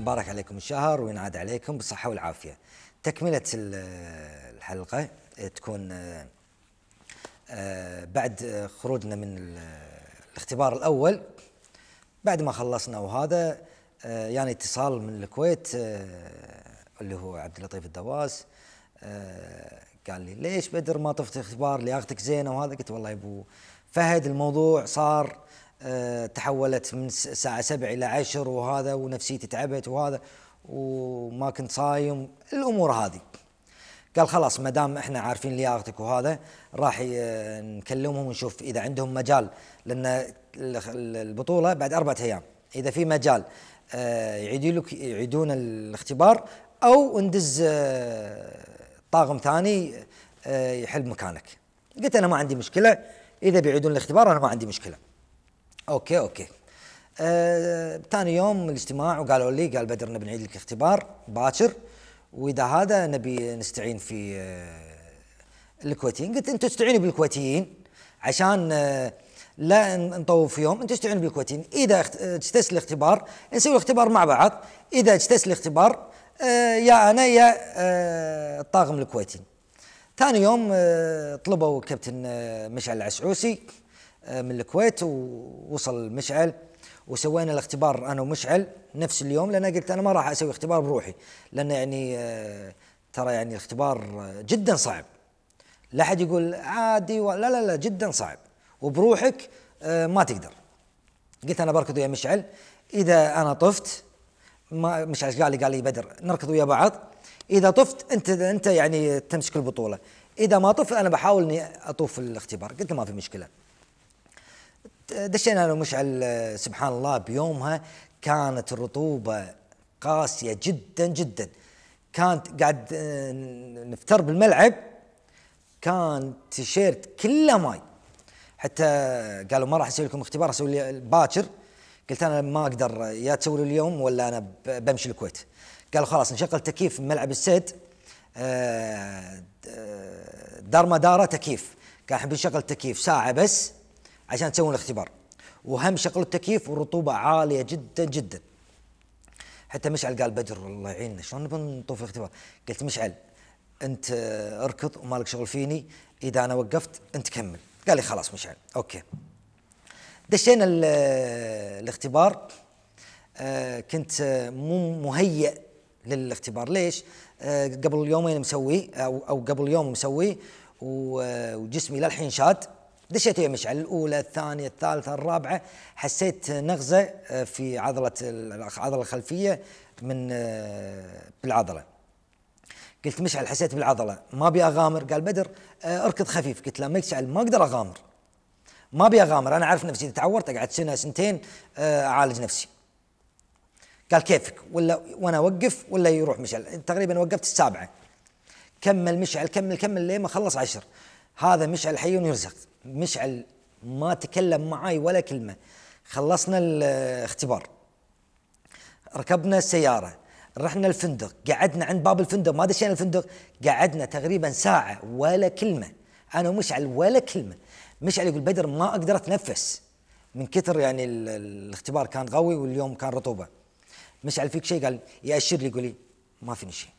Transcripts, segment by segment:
مبارك عليكم الشهر وينعاد عليكم بالصحه والعافيه تكمله الحلقه تكون آه، آه، بعد خروجنا من الاختبار الاول بعد ما خلصنا وهذا آه، يعني اتصال من الكويت اللي هو عبد اللطيف الدواس قال لي ليش بدر ما طفت اختبار لياقتك زينه وهذا قلت والله يا ابو فهد الموضوع صار آه، تحولت من الساعة سبع إلى عشر وهذا ونفسيتي تعبت وهذا وما كنت صايم الأمور هذه قال خلاص ما دام احنا عارفين لياقتك وهذا راح آه، نكلمهم ونشوف اذا عندهم مجال لان البطوله بعد اربعة ايام اذا في مجال آه، لك يعيدون الاختبار او ندز طاقم ثاني يحل مكانك قلت انا ما عندي مشكله اذا بيعيدون الاختبار انا ما عندي مشكله اوكي اوكي آه، ثاني آه، يوم الاجتماع وقالوا لي قال بدر نبي نعيد لك اختبار باكر واذا هذا نبي نستعين في آه الكويتيين قلت انتم تستعينوا بالكويتيين عشان آه لا نطوف يوم انتم تستعينوا بالكويتيين اذا اجتس الاختبار نسوي الاختبار مع بعض اذا اجتس الاختبار آه، يا انا يا آه، الطاقم الكويتي ثاني يوم طلبوا كابتن مشعل العسعوسي آه، من الكويت ووصل مشعل وسوينا الاختبار انا ومشعل نفس اليوم لان قلت انا ما راح اسوي اختبار بروحي لان يعني آه، ترى يعني الاختبار جدا صعب لا احد يقول عادي لا لا لا جدا صعب وبروحك آه، ما تقدر قلت انا بركض ويا مشعل اذا انا طفت ما مشعل قال لي قال لي بدر نركض ويا بعض اذا طفت انت انت يعني تمسك البطوله اذا ما طفت انا بحاول اني اطوف الاختبار قلت ما في مشكله دشينا انا ومشعل سبحان الله بيومها كانت الرطوبه قاسيه جدا جدا كانت قاعد آه، نفتر بالملعب كان تيشيرت كله ماي حتى قالوا ما راح اسوي لكم اختبار اسوي باكر قلت انا ما اقدر يا تسوي لي اليوم ولا انا بمشي الكويت قالوا خلاص نشغل تكييف ملعب السد آه، آه، دار مداره تكييف قال احنا بنشغل تكييف ساعه بس عشان تسوون الاختبار وهم شغل التكييف والرطوبه عاليه جدا جدا حتى مشعل قال بدر الله يعيننا شلون بنطوف الاختبار قلت مشعل انت آه، اركض ومالك شغل فيني اذا انا وقفت انت كمل قال لي خلاص مشعل اوكي دشينا آه، الاختبار آه، كنت مو مهيئ للاختبار ليش قبل يومين مسويه او قبل يوم مسويه وجسمي للحين شاد دشيت يا مشعل الاولى الثانيه الثالثه الرابعه حسيت نغزه آه، في عضله العضله الخلفيه من آه، بالعضله قلت مشعل حسيت بالعضله ما ابي اغامر قال بدر آه، اركض خفيف قلت له مشعل ما اقدر اغامر ما ابي اغامر انا اعرف نفسي اذا تعورت اقعد سنه سنتين اعالج نفسي قال كيفك ولا وانا اوقف ولا يروح مشعل تقريبا وقفت السابعه كمل مشعل كمل كمل لين ما خلص عشر هذا مشعل حي يرزق مشعل ما تكلم معاي ولا كلمة خلصنا الاختبار ركبنا السيارة رحنا الفندق قعدنا عند باب الفندق ما دشينا الفندق قعدنا تقريبا ساعة ولا كلمة أنا ومشعل ولا كلمة مشعل يقول بدر ما أقدر أتنفس من كثر يعني الاختبار كان قوي واليوم كان رطوبة مشعل فيك شيء قال يأشر لي قولي لي ما فيني شيء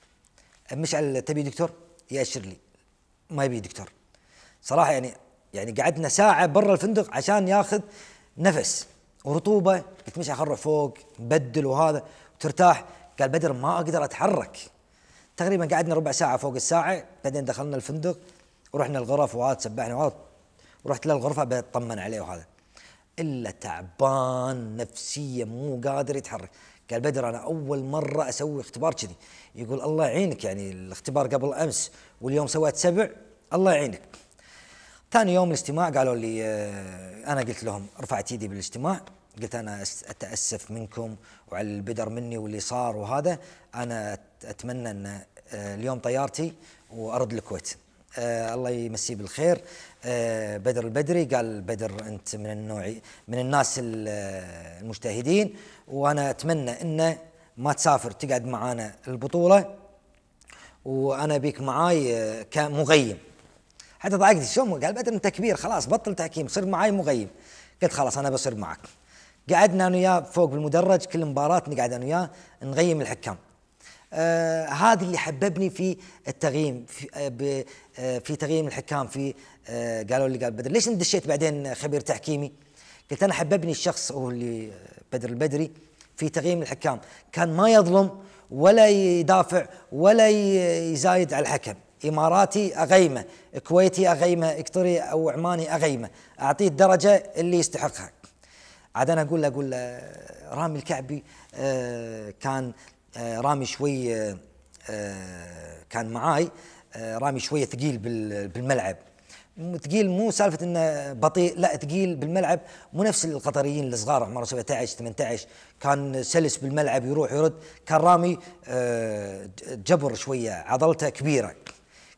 مشعل تبي دكتور يأشر لي ما يبي دكتور صراحة يعني يعني قعدنا ساعه برا الفندق عشان ياخذ نفس ورطوبه قلت مش أخرج فوق بدل وهذا وترتاح قال بدر ما اقدر اتحرك تقريبا قعدنا ربع ساعه فوق الساعه بعدين دخلنا الفندق ورحنا الغرف وهذا سبحنا وهذا ورحت للغرفه بطمن عليه وهذا الا تعبان نفسيا مو قادر يتحرك قال بدر انا اول مره اسوي اختبار كذي يقول الله يعينك يعني الاختبار قبل امس واليوم سويت سبع الله يعينك ثاني يوم الاجتماع قالوا لي آه، انا قلت لهم رفعت ايدي بالاجتماع قلت انا اتاسف منكم وعلى البدر مني واللي صار وهذا انا اتمنى ان آه، اليوم طيارتي وارد الكويت آه الله يمسيه بالخير آه بدر البدري قال بدر انت من النوع من الناس آه، المجتهدين وانا اتمنى انه ما تسافر تقعد معانا البطوله وانا بيك معاي كمغيم حتى ضايقت الشوم قال بدر انت كبير خلاص بطل تحكيم صير معاي مغيب قلت خلاص انا بصير معك قعدنا انا وياه فوق بالمدرج كل مباراه نقعد انا وياه نغيم الحكام آه هذا اللي حببني في التغييم في, آه آه في تغييم الحكام في آه قالوا لي قال بدر ليش انت دشيت بعدين خبير تحكيمي؟ قلت انا حببني الشخص هو اللي آه، بدر البدري في تغييم الحكام كان ما يظلم ولا يدافع ولا يزايد على الحكم إماراتي أغيمة كويتي أغيمة إكتوري أو عماني أغيمة أعطيه الدرجة اللي يستحقها عاد أنا أقول له أقول له آه، رامي الكعبي آه، كان آه، رامي شوي كان معاي رامي شويه ثقيل بالملعب ثقيل مو سالفه انه بطيء لا ثقيل بالملعب مو نفس القطريين الصغار عمره 17 18 كان سلس بالملعب يروح يرد كان رامي جبر شويه عضلته كبيره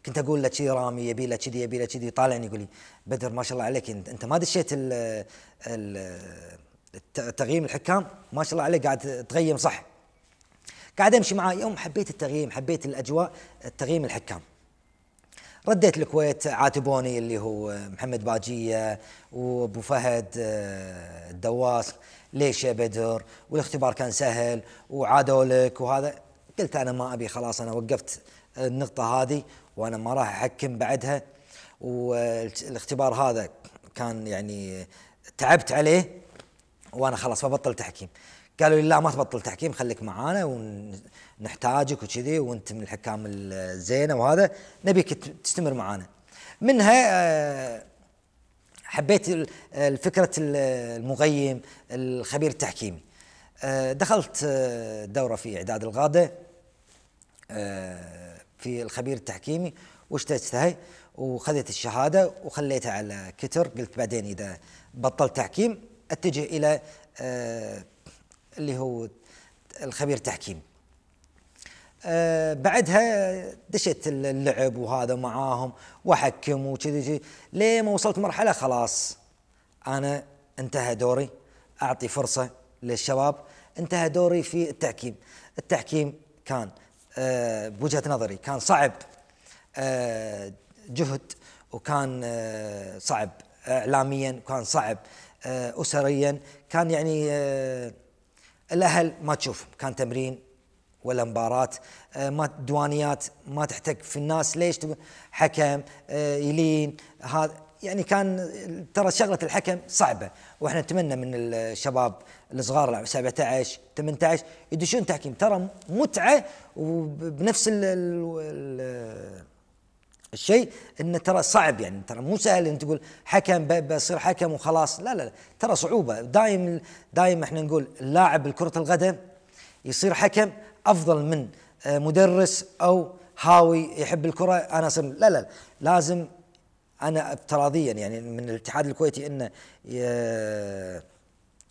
كنت اقول له كذي رامي يبي له كذي يبي له كذي طالعني يقول لي بدر ما شاء الله عليك انت ما دشيت تغييم الحكام ما شاء الله عليك قاعد تغيم صح قاعد امشي معاه يوم حبيت التغييم حبيت الاجواء تغييم الحكام رديت الكويت عاتبوني اللي هو محمد باجيه وابو فهد آه، الدواس ليش يا بدر والاختبار كان سهل وعادوا لك وهذا قلت انا ما ابي خلاص انا وقفت النقطه هذه وانا ما راح احكم بعدها والاختبار هذا كان يعني تعبت عليه وانا خلاص ببطل تحكيم قالوا لي لا ما تبطل تحكيم خليك معانا ونحتاجك وكذي وانت من الحكام الزينه وهذا نبيك تستمر معانا منها آه، حبيت فكره المغيم الخبير التحكيمي آه، دخلت آه، دوره في اعداد الغاده آه، في الخبير التحكيمي واشتجتها وخذت الشهاده وخليتها على كتر قلت بعدين اذا بطلت تحكيم اتجه الى آه، اللي هو الخبير التحكيم آه، بعدها دشت اللعب وهذا معاهم واحكم وكذي ليه ما وصلت مرحله خلاص انا انتهى دوري اعطي فرصه للشباب انتهى دوري في التحكيم التحكيم كان آه، بوجهه نظري كان صعب آه، جهد وكان آه، صعب اعلاميا وكان صعب اسريا كان يعني الاهل ما تشوف كان تمرين ولا مباراة ما دوانيات ما تحتك في الناس ليش حكم يلين هذا يعني كان ترى شغلة الحكم صعبة واحنا نتمنى من الشباب الصغار لعبوا 17 18 يدشون تحكيم ترى متعه وبنفس ال الشيء انه ترى صعب يعني ترى مو سهل ان تقول حكم بصير حكم وخلاص لا لا, لا ترى صعوبه دايم دايم احنا نقول اللاعب الكرة القدم يصير حكم افضل من آه، مدرس او هاوي يحب الكره انا اصير لا لا لازم انا افتراضيا يعني من الاتحاد الكويتي انه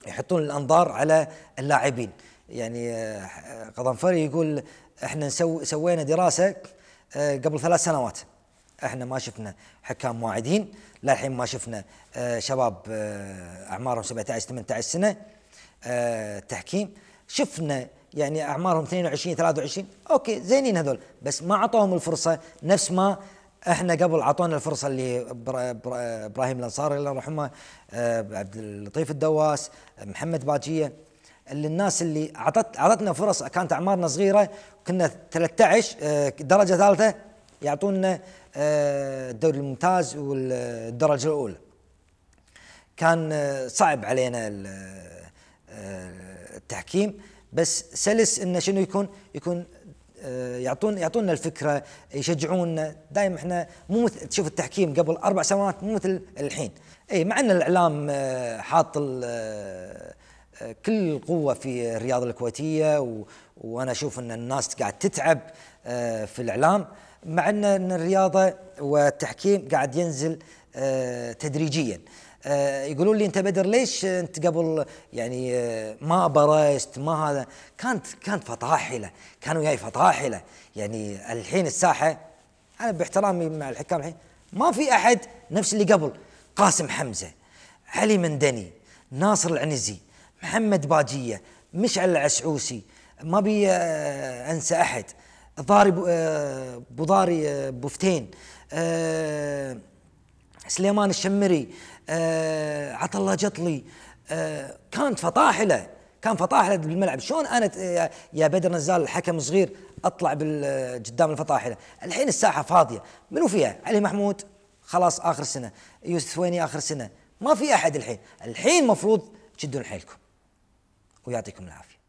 يحطون الانظار على اللاعبين يعني آه، قضنفري يقول احنا نسو سوينا دراسه آه، قبل ثلاث سنوات احنا ما شفنا حكام واعدين للحين ما شفنا آه، شباب اعمارهم 17 18 سنه تحكيم شفنا يعني اعمارهم 22 23 اوكي زينين هذول بس ما اعطوهم الفرصه نفس ما احنا قبل اعطونا الفرصه اللي ابراهيم الانصاري الله يرحمه آه، عبد اللطيف الدواس محمد باجيه اللي الناس اللي اعطت اعطتنا فرص كانت اعمارنا صغيره كنا 13 آه، درجه ثالثه يعطونا آه، الدوري الممتاز والدرجه الاولى كان صعب علينا التحكيم بس سلس انه شنو يكون يكون آه، يعطون يعطونا الفكره يشجعونا دائما احنا مو تشوف التحكيم قبل اربع سنوات مو مثل الحين اي مع ان الاعلام آه، حاط آه، كل قوة في الرياضه الكويتيه و... وانا اشوف ان الناس قاعد تتعب في الاعلام مع ان الرياضه والتحكيم قاعد ينزل تدريجيا آه، يقولون لي انت بدر ليش انت قبل يعني آه، ما برست ما هذا كانت كانت فطاحله كانوا جاي فطاحله يعني الحين الساحه انا باحترامي مع الحكام الحين ما في احد نفس اللي قبل قاسم حمزه علي مندني ناصر العنزي محمد باجيه مشعل العسعوسي ما بي آه، انسى احد ضاري بوضاري ضاري أه سليمان الشمري آه عطله جطلي آه كانت فطاحله كان فطاحله بالملعب شلون انا يا بدر نزال الحكم صغير اطلع قدام الفطاحله الحين الساحه فاضيه منو فيها علي محمود خلاص اخر سنه يوسف ويني اخر سنه ما في احد الحين الحين مفروض تشدون حيلكم ويعطيكم العافيه